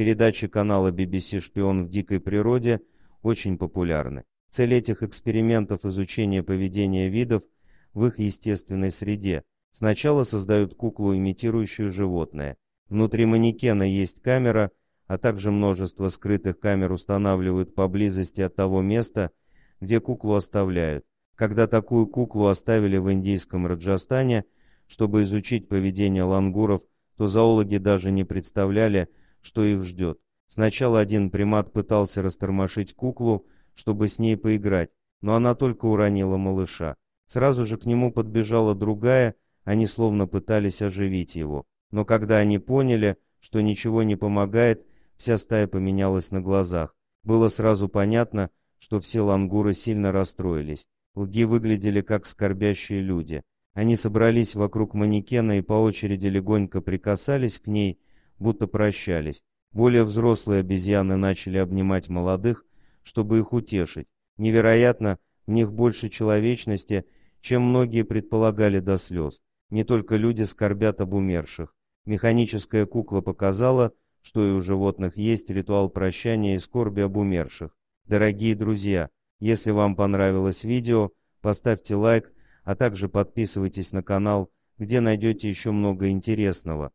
Передачи канала BBC «Шпион в дикой природе» очень популярны. Цель этих экспериментов – изучение поведения видов в их естественной среде. Сначала создают куклу, имитирующую животное. Внутри манекена есть камера, а также множество скрытых камер устанавливают поблизости от того места, где куклу оставляют. Когда такую куклу оставили в индийском Раджастане, чтобы изучить поведение лангуров, то зоологи даже не представляли, что их ждет. Сначала один примат пытался растормошить куклу, чтобы с ней поиграть, но она только уронила малыша. Сразу же к нему подбежала другая, они словно пытались оживить его. Но когда они поняли, что ничего не помогает, вся стая поменялась на глазах. Было сразу понятно, что все лангуры сильно расстроились. Лги выглядели как скорбящие люди. Они собрались вокруг манекена и по очереди легонько прикасались к ней, будто прощались. Более взрослые обезьяны начали обнимать молодых, чтобы их утешить. Невероятно, в них больше человечности, чем многие предполагали до слез. Не только люди скорбят об умерших. Механическая кукла показала, что и у животных есть ритуал прощания и скорби об умерших. Дорогие друзья, если вам понравилось видео, поставьте лайк, а также подписывайтесь на канал, где найдете еще много интересного.